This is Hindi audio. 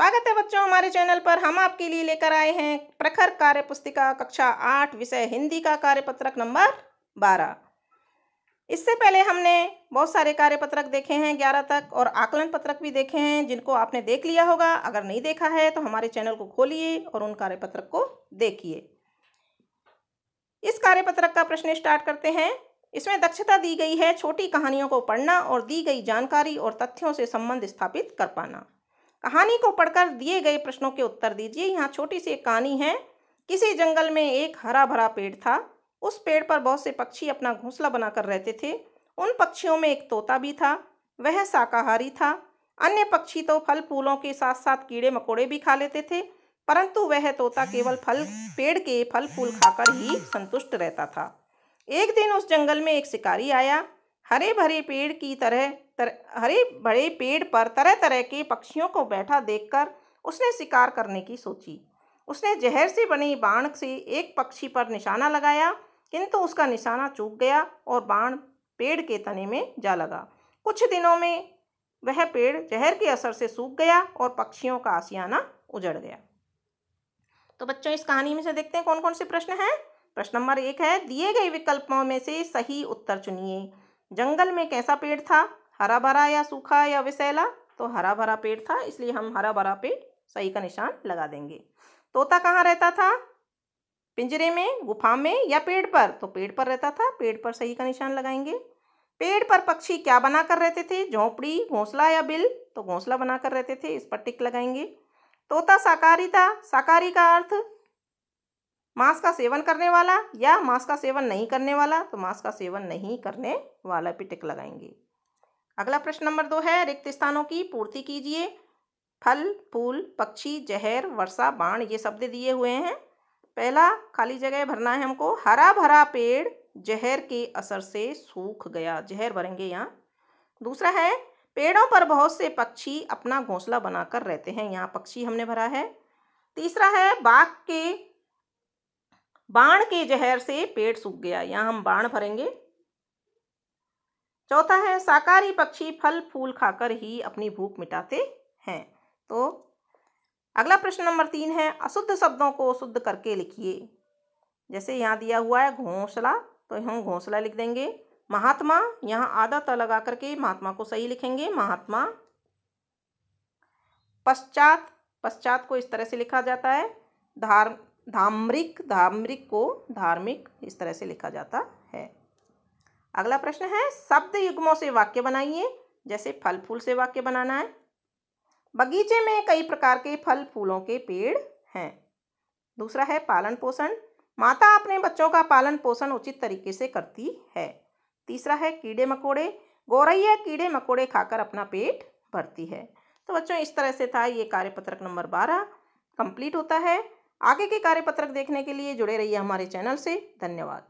स्वागत है बच्चों हमारे चैनल पर हम आपके लिए लेकर आए हैं प्रखर कार्य पुस्तिका कक्षा आठ विषय हिंदी का कार्यपत्रक नंबर बारह इससे पहले हमने बहुत सारे कार्यपत्रक देखे हैं ग्यारह तक और आकलन पत्रक भी देखे हैं जिनको आपने देख लिया होगा अगर नहीं देखा है तो हमारे चैनल को खोलिए और उन कार्यपत्रक को देखिए इस कार्यपत्रक का प्रश्न स्टार्ट करते हैं इसमें दक्षता दी गई है छोटी कहानियों को पढ़ना और दी गई जानकारी और तथ्यों से संबंध स्थापित कर पाना कहानी को पढ़कर दिए गए प्रश्नों के उत्तर दीजिए यहाँ छोटी सी एक कहानी है किसी जंगल में एक हरा भरा पेड़ था उस पेड़ पर बहुत से पक्षी अपना घोंसला बनाकर रहते थे उन पक्षियों में एक तोता भी था वह शाकाहारी था अन्य पक्षी तो फल फूलों के साथ साथ कीड़े मकोड़े भी खा लेते थे परंतु वह तोता केवल फल पेड़ के फल फूल खाकर ही संतुष्ट रहता था एक दिन उस जंगल में एक शिकारी आया हरे भरे पेड़ की तरह तर, हरे भरे पेड़ पर तरह तरह के पक्षियों को बैठा देखकर उसने शिकार करने की सोची उसने जहर से बनी बाण से एक पक्षी पर निशाना लगाया किंतु उसका निशाना चूक गया और बाण पेड़ के तने में जा लगा कुछ दिनों में वह पेड़ जहर के असर से सूख गया और पक्षियों का आसियाना उजड़ गया तो बच्चों इस कहानी में से देखते हैं कौन कौन से प्रश्न हैं प्रश्न नंबर एक है दिए गए विकल्पों में से सही उत्तर चुनिए जंगल में कैसा पेड़ था हरा भरा या सूखा या विसैला तो हरा भरा पेड़ था इसलिए हम हरा भरा पेड़ सही का निशान लगा देंगे तोता कहाँ रहता था पिंजरे में गुफा में या पेड़ पर तो पेड़ पर रहता था पेड़ पर सही का निशान लगाएंगे पेड़ पर पक्षी क्या बना कर रहते थे झोंपड़ी घोंसला या बिल तो घोंसला बना कर रहते थे इस पर टिक लगाएंगे तोता शाकाहारी था शाकाहारी का अर्थ मांस का सेवन करने वाला या मांस का सेवन नहीं करने वाला तो मांस का सेवन नहीं करने वाला भी टिक लगाएंगे अगला प्रश्न नंबर दो है रिक्त स्थानों की पूर्ति कीजिए फल फूल पक्षी जहर वर्षा बाण ये शब्द दिए हुए हैं पहला खाली जगह भरना है हमको हरा भरा पेड़ जहर के असर से सूख गया जहर भरेंगे यहाँ दूसरा है पेड़ों पर बहुत से पक्षी अपना घोंसला बनाकर रहते हैं यहाँ पक्षी हमने भरा है तीसरा है बाघ के बाण के जहर से पेट सूख गया यहाँ हम बाण भरेंगे चौथा है शाकाहारी पक्षी फल फूल खाकर ही अपनी भूख मिटाते हैं तो अगला प्रश्न नंबर तीन है अशुद्ध शब्दों को शुद्ध करके लिखिए जैसे यहाँ दिया हुआ है घोंसला तो हम घोंसला लिख देंगे महात्मा यहाँ आधा त लगा करके महात्मा को सही लिखेंगे महात्मा पश्चात पश्चात को इस तरह से लिखा जाता है धार धार्मिक धाम्रिक को धार्मिक इस तरह से लिखा जाता है अगला प्रश्न है शब्द युग्मों से वाक्य बनाइए जैसे फल फूल से वाक्य बनाना है बगीचे में कई प्रकार के फल फूलों के पेड़ हैं दूसरा है पालन पोषण माता अपने बच्चों का पालन पोषण उचित तरीके से करती है तीसरा है कीड़े मकोड़े गौरैया कीड़े मकोड़े खाकर अपना पेट भरती है तो बच्चों इस तरह से था ये कार्यपत्रक नंबर बारह कंप्लीट होता है आगे के कार्यपत्रक देखने के लिए जुड़े रहिए हमारे चैनल से धन्यवाद